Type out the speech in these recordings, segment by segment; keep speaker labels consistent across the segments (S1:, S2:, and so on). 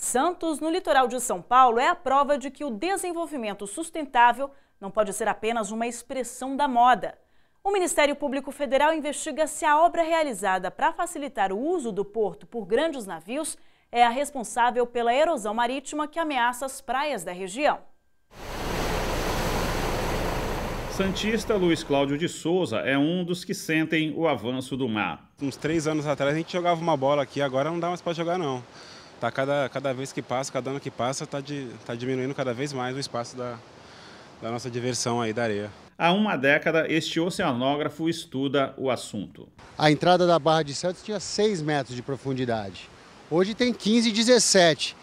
S1: Santos, no litoral de São Paulo, é a prova de que o desenvolvimento sustentável não pode ser apenas uma expressão da moda. O Ministério Público Federal investiga se a obra realizada para facilitar o uso do porto por grandes navios é a responsável pela erosão marítima que ameaça as praias da região.
S2: Santista Luiz Cláudio de Souza é um dos que sentem o avanço
S3: do mar. Uns três anos atrás a gente jogava uma bola aqui, agora não dá mais para jogar não tá cada, cada vez que passa, cada ano que passa, está tá diminuindo cada vez mais o espaço da, da nossa
S2: diversão aí da areia. Há uma década, este oceanógrafo estuda o assunto.
S4: A entrada da Barra de Santos tinha 6 metros de profundidade. Hoje tem 15, 17.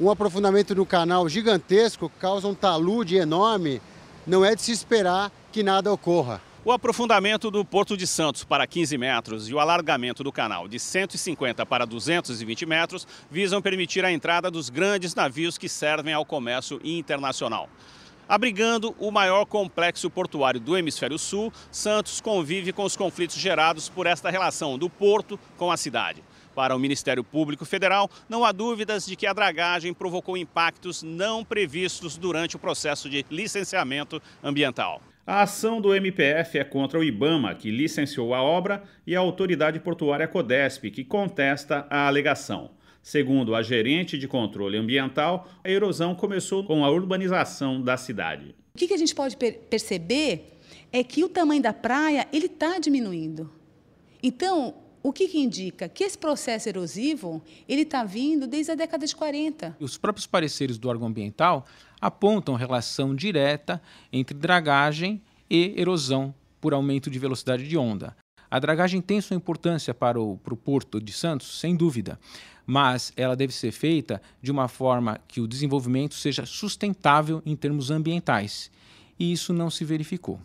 S4: Um aprofundamento no canal gigantesco causa um talude enorme. Não é de se esperar que nada ocorra.
S2: O aprofundamento do Porto de Santos para 15 metros e o alargamento do canal de 150 para 220 metros visam permitir a entrada dos grandes navios que servem ao comércio internacional. Abrigando o maior complexo portuário do hemisfério sul, Santos convive com os conflitos gerados por esta relação do porto com a cidade. Para o Ministério Público Federal, não há dúvidas de que a dragagem provocou impactos não previstos durante o processo de licenciamento ambiental. A ação do MPF é contra o IBAMA, que licenciou a obra, e a autoridade portuária CODESP, que contesta a alegação. Segundo a gerente de controle ambiental, a erosão começou com a urbanização da cidade.
S5: O que a gente pode per perceber é que o tamanho da praia ele está diminuindo. Então, o que, que, indica que esse processo erosivo ele está vindo desde a década de 40.
S6: Os próprios pareceres do órgão ambiental apontam relação direta entre dragagem e erosão por aumento de velocidade de onda. A dragagem tem sua importância para o, para o Porto de Santos, sem dúvida, mas ela deve ser feita de uma forma que o desenvolvimento seja sustentável em termos ambientais. E isso não se verificou.